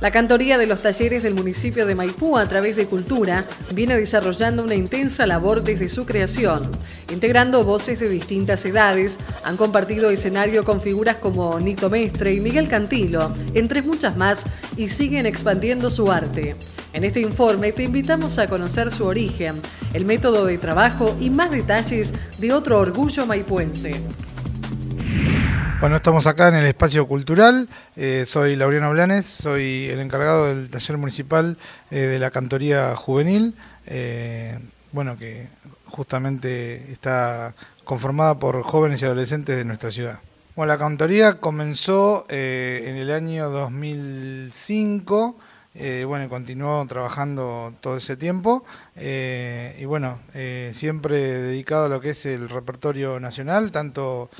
La Cantoría de los Talleres del municipio de Maipú, a través de Cultura, viene desarrollando una intensa labor desde su creación. Integrando voces de distintas edades, han compartido escenario con figuras como Nico Mestre y Miguel Cantilo, entre muchas más, y siguen expandiendo su arte. En este informe te invitamos a conocer su origen, el método de trabajo y más detalles de otro orgullo maipuense. Bueno, estamos acá en el espacio cultural. Eh, soy Laureano Blanes, soy el encargado del taller municipal eh, de la cantoría juvenil. Eh, bueno, que justamente está conformada por jóvenes y adolescentes de nuestra ciudad. Bueno, la cantoría comenzó en el año 2005 eh, bueno, continuó trabajando todo ese tiempo eh, y bueno, eh, siempre dedicado a lo que es el repertorio nacional, tanto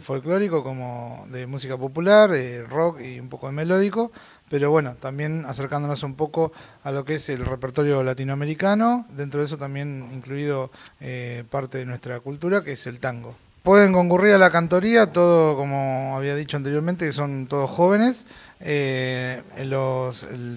folclórico como de música popular, rock y un poco de melódico, pero bueno, también acercándonos un poco a lo que es el repertorio latinoamericano, dentro de eso también incluido parte de nuestra cultura, que es el tango. Pueden concurrir a la cantoría, todo como había dicho anteriormente, que son todos jóvenes. Eh,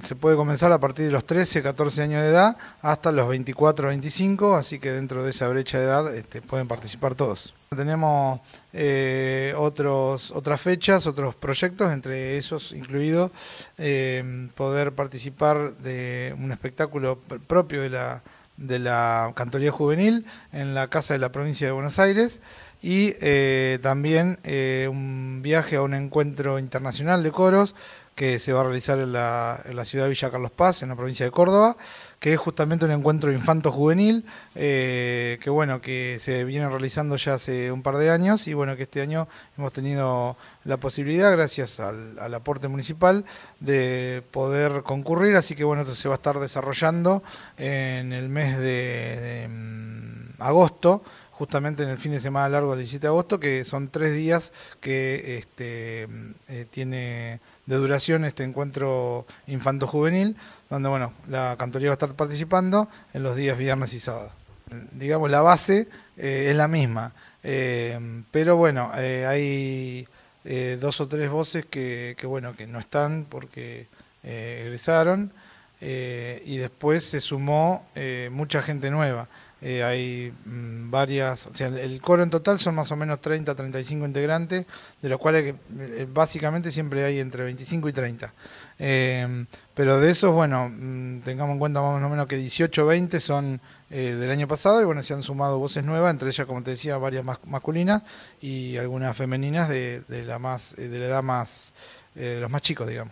se puede comenzar a partir de los 13, 14 años de edad hasta los 24, 25, así que dentro de esa brecha de edad este, pueden participar todos. Tenemos eh, otros, otras fechas, otros proyectos, entre esos incluido eh, poder participar de un espectáculo propio de la de la Cantoría Juvenil en la Casa de la Provincia de Buenos Aires y eh, también eh, un viaje a un encuentro internacional de coros que se va a realizar en la, ciudad de Villa Carlos Paz, en la provincia de Córdoba, que es justamente un encuentro infanto-juvenil, eh, que bueno, que se viene realizando ya hace un par de años y bueno, que este año hemos tenido la posibilidad, gracias al, aporte municipal, de poder concurrir, así que bueno, se va a estar desarrollando en el mes de, mm, agosto justamente en el fin de semana largo del 17 de agosto, que son tres días que este, eh, tiene de duración este encuentro infanto-juvenil, donde bueno, la cantoría va a estar participando en los días viernes y sábado. Digamos, la base eh, es la misma, eh, pero bueno, eh, hay dos o tres voces que, que, bueno, que no están porque egresaron y después se sumó mucha gente nueva. Eh, hay mm, varias, o sea, el coro en total son más o menos 30, 35 integrantes, de los cuales eh, básicamente siempre hay entre 25 y 30. Em, pero de esos, bueno, mm, tengamos en cuenta más o menos que 18, 20 son eh, del año pasado y bueno, se han sumado voces nuevas, entre ellas, como te decía, varias más masculinas y algunas femeninas de, la, más, de la edad más, de los más chicos, digamos.